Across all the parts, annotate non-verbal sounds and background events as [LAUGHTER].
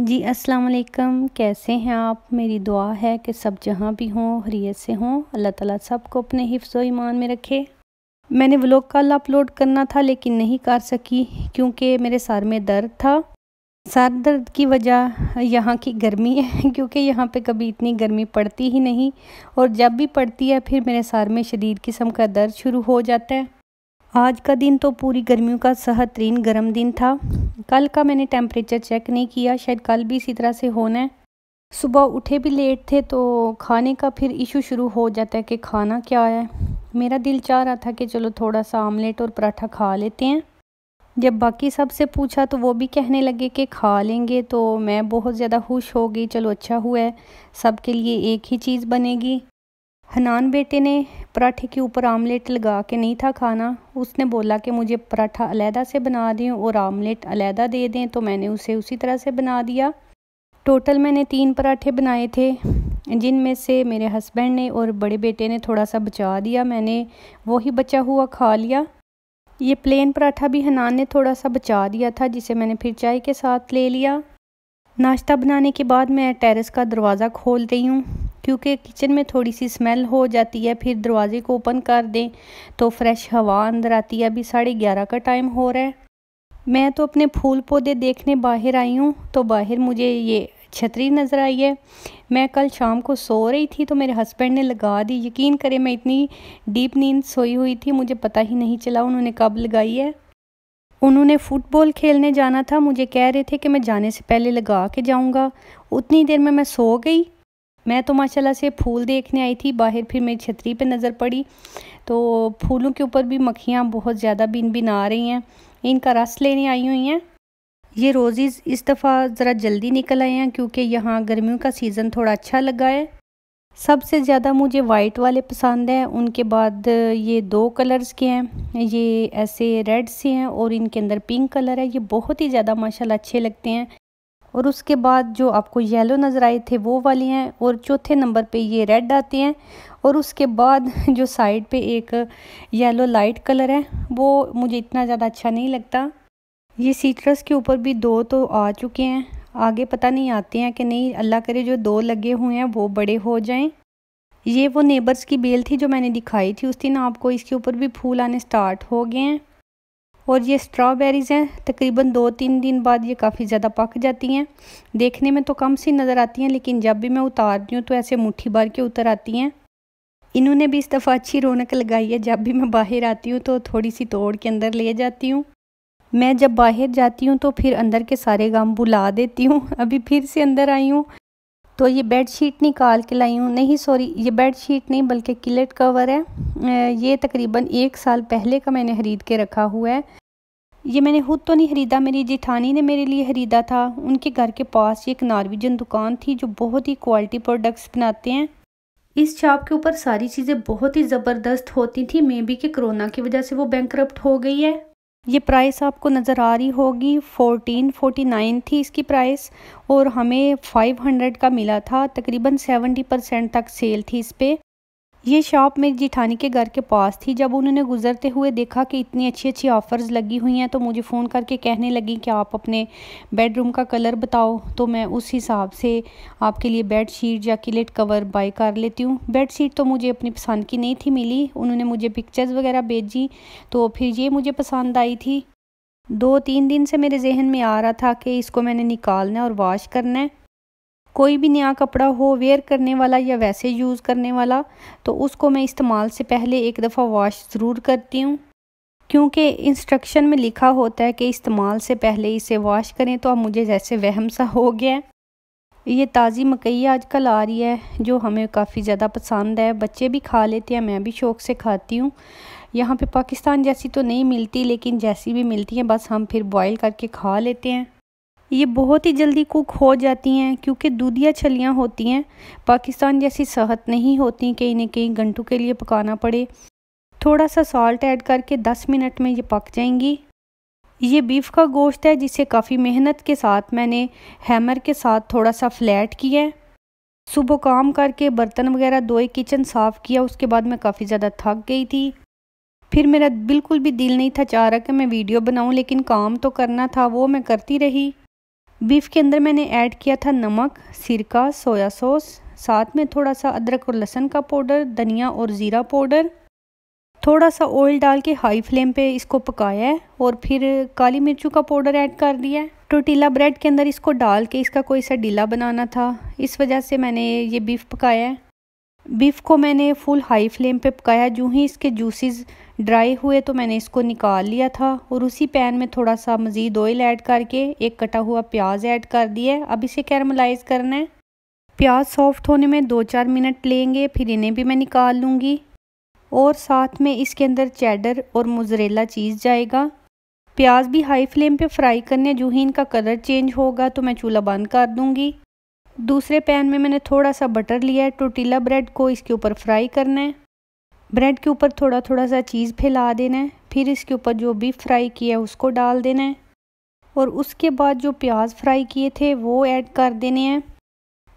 जी अस्सलाम वालेकुम कैसे हैं आप मेरी दुआ है कि सब जहाँ भी हों हरीत से हों अल्लाह ताला को अपने हिफ्ज़ ईमान में रखे मैंने व्लॉग कल अपलोड करना था लेकिन नहीं कर सकी क्योंकि मेरे सर में दर्द था सर दर्द की वजह यहाँ की गर्मी [LAUGHS] है क्योंकि यहाँ पे कभी इतनी गर्मी पड़ती ही नहीं और जब भी पड़ती है फिर मेरे सर में शरीर किस्म का दर्द शुरू हो जाता है आज का दिन तो पूरी गर्मियों का सहतरीन गर्म दिन था कल का मैंने टेम्परेचर चेक नहीं किया शायद कल भी इसी तरह से होना है सुबह उठे भी लेट थे तो खाने का फिर इशू शुरू हो जाता है कि खाना क्या है मेरा दिल चाह रहा था कि चलो थोड़ा सा आमलेट और पराठा खा लेते हैं जब बाकी सब से पूछा तो वो भी कहने लगे कि खा लेंगे तो मैं बहुत ज़्यादा खुश हो गई चलो अच्छा हुआ है सब के लिए एक ही चीज़ बनेगी हनान बेटे ने पराठे के ऊपर आमलेट लगा के नहीं था खाना उसने बोला कि मुझे पराठा अलहदा से बना दें और आमलेट अलहदा दे दें तो मैंने उसे उसी तरह से बना दिया टोटल मैंने तीन पराठे बनाए थे जिनमें से मेरे हस्बैंड ने और बड़े बेटे ने थोड़ा सा बचा दिया मैंने वही बचा हुआ खा लिया ये प्लेन पराठा भी हनान ने थोड़ा सा बचा दिया था जिसे मैंने फिर चाय के साथ ले लिया नाश्ता बनाने के बाद मैं टेरेस का दरवाज़ा खोल रही हूँ क्योंकि किचन में थोड़ी सी स्मेल हो जाती है फिर दरवाज़े को ओपन कर दें तो फ्रेश हवा अंदर आती है अभी साढ़े ग्यारह का टाइम हो रहा है मैं तो अपने फूल पौधे देखने बाहर आई हूँ तो बाहर मुझे ये छतरी नज़र आई है मैं कल शाम को सो रही थी तो मेरे हस्बैंड ने लगा दी यकीन करें मैं इतनी डीप नींद सोई हुई थी मुझे पता ही नहीं चला उन्होंने कब लगाई है उन्होंने फ़ुटबॉल खेलने जाना था मुझे कह रहे थे कि मैं जाने से पहले लगा के जाऊंगा उतनी देर में मैं सो गई मैं तो माशाल्लाह से फूल देखने आई थी बाहर फिर मेरी छतरी पे नज़र पड़ी तो फूलों के ऊपर भी मक्खियाँ बहुत ज़्यादा बिन बिन आ रही हैं इनका रस लेने आई हुई हैं ये रोज़ेस इस दफ़ा ज़रा जल्दी निकल आए हैं क्योंकि यहाँ गर्मियों का सीज़न थोड़ा अच्छा लगा है सबसे ज़्यादा मुझे वाइट वाले पसंद हैं उनके बाद ये दो कलर्स के हैं ये ऐसे रेड से हैं और इनके अंदर पिंक कलर है ये बहुत ही ज़्यादा माशाल्लाह अच्छे लगते हैं और उसके बाद जो आपको येलो नज़र आए थे वो वाली हैं और चौथे नंबर पे ये रेड आते हैं और उसके बाद [LAUGHS] जो साइड पे एक येलो लाइट कलर है वो मुझे इतना ज़्यादा अच्छा नहीं लगता ये सीट्रस के ऊपर भी दो तो आ चुके हैं आगे पता नहीं आते हैं कि नहीं अल्लाह करे जो दो लगे हुए हैं वो बड़े हो जाएँ ये वो नेबर्स की बेल थी जो मैंने दिखाई थी उस दिन आपको इसके ऊपर भी फूल आने स्टार्ट हो गए हैं और ये स्ट्रॉबेरीज़ हैं तकरीबन दो तीन दिन बाद ये काफ़ी ज़्यादा पक जाती हैं देखने में तो कम सी नज़र आती हैं लेकिन जब भी मैं उतारती हूँ तो ऐसे मुट्ठी भर के उतर आती हैं इन्होंने भी इस दफ़ा अच्छी रौनक लगाई है जब भी मैं बाहर आती हूँ तो थोड़ी सी तोड़ के अंदर ले जाती हूँ मैं जब बाहर जाती हूँ तो फिर अंदर के सारे गम बुला देती हूँ अभी फिर से अंदर आई हूँ तो ये बेड शीट निकाल के लाई हूँ नहीं सॉरी ये बेड शीट नहीं बल्कि किलेट कवर है ये तकरीबन एक साल पहले का मैंने ख़रीद के रखा हुआ है ये मैंने खुद तो नहीं ख़रीदा मेरी जिठानी ने मेरे लिए ख़रीदा था उनके घर के पास ये एक नॉर्वेजन दुकान थी जो बहुत ही क्वालिटी प्रोडक्ट्स बनाते हैं इस शॉप के ऊपर सारी चीज़ें बहुत ही ज़बरदस्त होती थी मे बी के कोरोना की वजह से वो बैंक हो गई है ये प्राइस आपको नज़र आ रही होगी 1449 थी इसकी प्राइस और हमें 500 का मिला था तकरीबन 70 परसेंट तक सेल थी इस पर ये शॉप मेरी जिठानी के घर के पास थी जब उन्होंने गुजरते हुए देखा कि इतनी अच्छी अच्छी ऑफ़र्स लगी हुई हैं तो मुझे फ़ोन करके कहने लगी कि आप अपने बेडरूम का कलर बताओ तो मैं उस हिसाब से आपके लिए बेड शीट या किलेट कवर बाय कर लेती हूँ बेड शीट तो मुझे अपनी पसंद की नहीं थी मिली उन्होंने मुझे पिक्चर्स वगैरह भेजी तो फिर ये मुझे पसंद आई थी दो तीन दिन से मेरे जहन में आ रहा था कि इसको मैंने निकालना और वाश करना है कोई भी नया कपड़ा हो वेयर करने वाला या वैसे यूज़ करने वाला तो उसको मैं इस्तेमाल से पहले एक दफ़ा वॉश ज़रूर करती हूँ क्योंकि इंस्ट्रक्शन में लिखा होता है कि इस्तेमाल से पहले इसे वॉश करें तो अब मुझे जैसे वहम सा हो गया है ये ताज़ी मकई आजकल आ रही है जो हमें काफ़ी ज़्यादा पसंद है बच्चे भी खा लेते हैं मैं भी शौक़ से खाती हूँ यहाँ पे पाकिस्तान जैसी तो नहीं मिलती लेकिन जैसी भी मिलती है बस हम फिर बॉईल करके खा लेते हैं ये बहुत ही जल्दी कुक हो जाती हैं क्योंकि दूधिया छलियाँ होती हैं पाकिस्तान जैसी सहत नहीं होती कहीं ना कहीं घंटों के लिए पकाना पड़े थोड़ा सा सॉल्ट ऐड करके 10 मिनट में ये पक जाएंगी ये बीफ का गोश्त है जिसे काफ़ी मेहनत के साथ मैंने हैमर के साथ थोड़ा सा फ्लैट किया है सुबह काम करके बर्तन वगैरह धोए किचन साफ़ किया उसके बाद मैं काफ़ी ज़्यादा थक गई थी फिर मेरा बिल्कुल भी दिल नहीं था चाह रहा कि मैं वीडियो बनाऊं लेकिन काम तो करना था वो मैं करती रही बीफ के अंदर मैंने ऐड किया था नमक सिरका सोया सॉस साथ में थोड़ा सा अदरक और लहसन का पाउडर धनिया और ज़ीरा पाउडर थोड़ा सा ऑयल डाल के हाई फ्लेम पे इसको पकाया है और फिर काली मिर्चू का पाउडर ऐड कर दिया है टोटीला ब्रेड के अंदर इसको डाल के इसका कोई सा डीला बनाना था इस वजह से मैंने ये बीफ पकाया है बीफ को मैंने फुल हाई फ्लेम पे पकाया जूँ ही इसके जूसेस ड्राई हुए तो मैंने इसको निकाल लिया था और उसी पैन में थोड़ा सा मज़ीद ऑयल ऐड करके एक कटा हुआ प्याज ऐड कर दिया अब इसे कैरमलाइज करना है प्याज सॉफ्ट होने में दो चार मिनट लेंगे फिर इन्हें भी मैं निकाल लूँगी और साथ में इसके अंदर चैडर और मुजरेला चीज़ जाएगा प्याज भी हाई फ्लेम पे फ्राई करने जो ही इनका कलर चेंज होगा तो मैं चूल्हा बंद कर दूँगी दूसरे पैन में मैंने थोड़ा सा बटर लिया है टोटीला ब्रेड को इसके ऊपर फ्राई करना है ब्रेड के ऊपर थोड़ा थोड़ा सा चीज़ फैला देना है फिर इसके ऊपर जो बीफ फ्राई किया है उसको डाल देना है और उसके बाद जो प्याज फ्राई किए थे वो ऐड कर देने हैं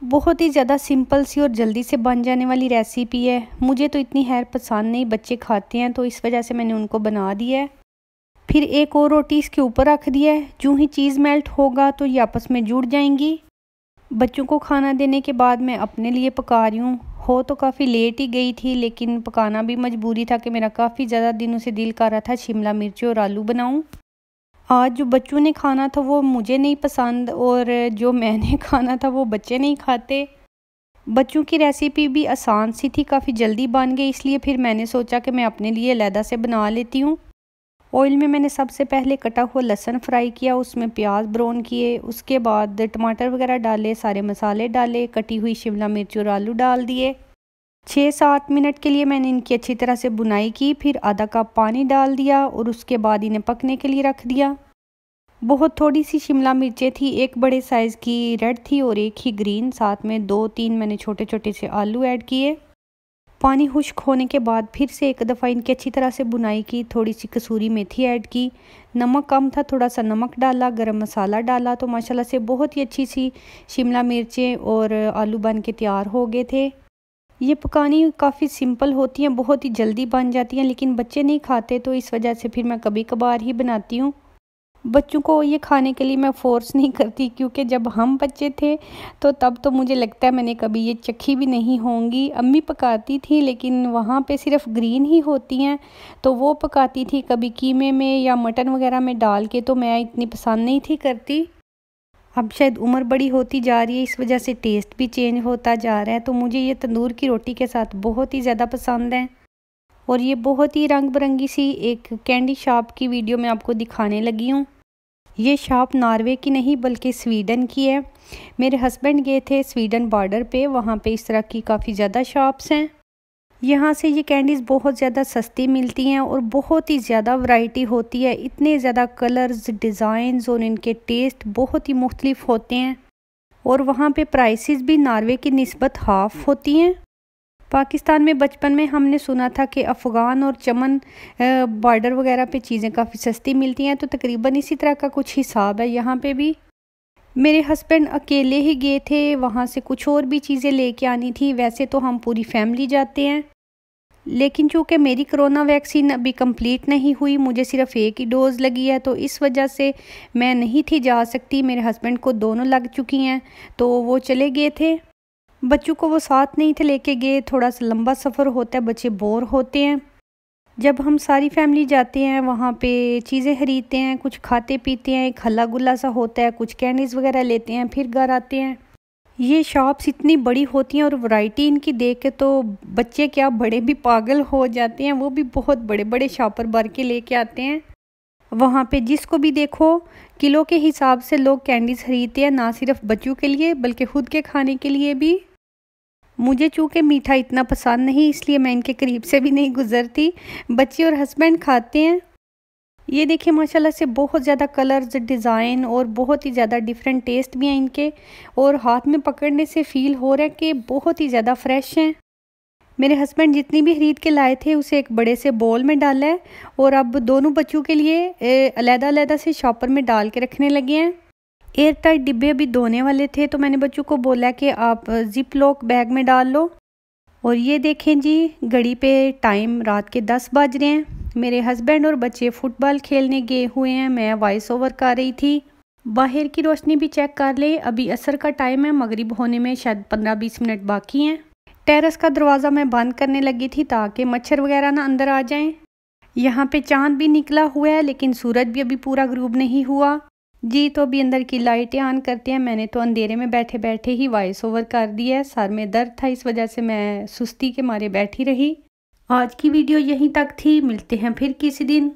बहुत ही ज़्यादा सिंपल सी और जल्दी से बन जाने वाली रेसिपी है मुझे तो इतनी हैर पसंद नहीं बच्चे खाते हैं तो इस वजह से मैंने उनको बना दिया है फिर एक और रोटी इसके ऊपर रख दिया है जूँ ही चीज़ मेल्ट होगा तो ये आपस में जुड़ जाएंगी बच्चों को खाना देने के बाद मैं अपने लिए पका रही हूँ हो तो काफ़ी लेट ही गई थी लेकिन पकाना भी मजबूरी था कि मेरा काफ़ी ज़्यादा दिनों से दिल कर रहा था शिमला मिर्ची और आलू बनाऊँ आज जो बच्चों ने खाना था वो मुझे नहीं पसंद और जो मैंने [LAUGHS] खाना था वो बच्चे नहीं खाते बच्चों की रेसिपी भी आसान सी थी काफ़ी जल्दी बन गई इसलिए फिर मैंने सोचा कि मैं अपने लिए लहदा से बना लेती हूँ ऑयल में मैंने सबसे पहले कटा हुआ लहसन फ्राई किया उसमें प्याज ब्राउन किए उसके बाद टमाटर वगैरह डाले सारे मसाले डाले कटी हुई शिमला मिर्च और आलू डाल दिए छः सात मिनट के लिए मैंने इनकी अच्छी तरह से बुनाई की फिर आधा कप पानी डाल दिया और उसके बाद इन्हें पकने के लिए रख दिया बहुत थोड़ी सी शिमला मिर्चें थी एक बड़े साइज़ की रेड थी और एक ही ग्रीन साथ में दो तीन मैंने छोटे छोटे से आलू ऐड किए पानी खुश्क होने के बाद फिर से एक दफ़ा इनकी अच्छी तरह से बुनाई की थोड़ी सी कसूरी मेथी ऐड की नमक कम था थोड़ा सा नमक डाला गरम मसाला डाला तो माशाल्लाह से बहुत ही अच्छी सी शिमला मिर्चें और आलू बन के तैयार हो गए थे ये पकानी काफ़ी सिंपल होती हैं बहुत ही जल्दी बन जाती हैं लेकिन बच्चे नहीं खाते तो इस वजह से फिर मैं कभी कभार ही बनाती हूँ बच्चों को ये खाने के लिए मैं फ़ोर्स नहीं करती क्योंकि जब हम बच्चे थे तो तब तो मुझे लगता है मैंने कभी ये चखी भी नहीं होंगी अम्मी पकाती थी लेकिन वहाँ पे सिर्फ ग्रीन ही होती हैं तो वो पकाती थी कभी कीमे में या मटन वगैरह में डाल के तो मैं इतनी पसंद नहीं थी करती अब शायद उम्र बड़ी होती जा रही है इस वजह से टेस्ट भी चेंज होता जा रहा है तो मुझे ये तंदूर की रोटी के साथ बहुत ही ज़्यादा पसंद है और ये बहुत ही रंग बिरंगी सी एक कैंडी शॉप की वीडियो में आपको दिखाने लगी हूँ ये शॉप नॉर्वे की नहीं बल्कि स्वीडन की है मेरे हस्बैंड गए थे स्वीडन बॉर्डर पे वहाँ पे इस तरह की काफ़ी ज़्यादा शॉप्स हैं यहाँ से ये कैंडीज़ बहुत ज़्यादा सस्ती मिलती हैं और बहुत ही ज़्यादा वैरायटी होती है इतने ज़्यादा कलर्स डिज़ाइंस और इनके टेस्ट बहुत ही मुख्तलिफ होते हैं और वहाँ पे प्राइसेस भी नॉर्वे की नस्बत हाफ़ होती हैं पाकिस्तान में बचपन में हमने सुना था कि अफ़गान और चमन बॉर्डर वगैरह पे चीज़ें काफ़ी सस्ती मिलती हैं तो तकरीबन इसी तरह का कुछ हिसाब है यहाँ पे भी मेरे हस्बैंड अकेले ही गए थे वहाँ से कुछ और भी चीज़ें लेके आनी थी वैसे तो हम पूरी फैमिली जाते हैं लेकिन चूँकि मेरी कोरोना वैक्सीन अभी कंप्लीट नहीं हुई मुझे सिर्फ एक ही डोज़ लगी है तो इस वजह से मैं नहीं थी जा सकती मेरे हस्बैंड को दोनों लग चुकी हैं तो वो चले गए थे बच्चों को वो साथ नहीं थे लेके गए थोड़ा सा लंबा सफ़र होता है बच्चे बोर होते हैं जब हम सारी फैमिली जाते हैं वहाँ पे चीज़ें खरीदते हैं कुछ खाते पीते हैं एक हल्ला गुल्ला सा होता है कुछ कैंडीज़ वगैरह लेते हैं फिर घर आते हैं ये शॉप्स इतनी बड़ी होती हैं और वैरायटी इनकी देख के तो बच्चे क्या बड़े भी पागल हो जाते हैं वो भी बहुत बड़े बड़े शॉपर भर के लेके आते हैं वहाँ पे जिसको भी देखो किलो के हिसाब से लोग कैंडीज़ खरीदते हैं ना सिर्फ बच्चों के लिए बल्कि खुद के खाने के लिए भी मुझे चूँकि मीठा इतना पसंद नहीं इसलिए मैं इनके करीब से भी नहीं गुजरती बच्चे और हस्बैंड खाते हैं ये देखिए माशाल्लाह से बहुत ज़्यादा कलर्स डिज़ाइन और बहुत ही ज़्यादा डिफरेंट टेस्ट भी हैं इनके और हाथ में पकड़ने से फ़ील हो रहा है कि बहुत ही ज़्यादा फ्रेश हैं मेरे हस्बैंड जितनी भी ख़रीद के लाए थे उसे एक बड़े से बॉल में डाला है और अब दोनों बच्चों के लिए अलहदा अलहदा से शॉपर में डाल के रखने लगे हैं एयर टाइट डिब्बे अभी धोने वाले थे तो मैंने बच्चों को बोला कि आप जिप लॉक बैग में डाल लो और ये देखें जी घड़ी पे टाइम रात के दस बज रहे हैं मेरे हस्बैंड और बच्चे फुटबॉल खेलने गए हुए हैं मैं वॉइस ओवर कर रही थी बाहर की रोशनी भी चेक कर ले अभी असर का टाइम है मगरिब होने में शायद पंद्रह बीस मिनट बाकी हैं टेरेस का दरवाज़ा मैं बंद करने लगी थी ताकि मच्छर वगैरह ना अंदर आ जाएं यहाँ पे चांद भी निकला हुआ है लेकिन सूरज भी अभी पूरा ग्रूब नहीं हुआ जी तो अभी अंदर की लाइटें ऑन करते हैं मैंने तो अंधेरे में बैठे बैठे ही वॉइस ओवर कर दिया है सर में दर्द था इस वजह से मैं सुस्ती के मारे बैठी रही आज की वीडियो यहीं तक थी मिलते हैं फिर किसी दिन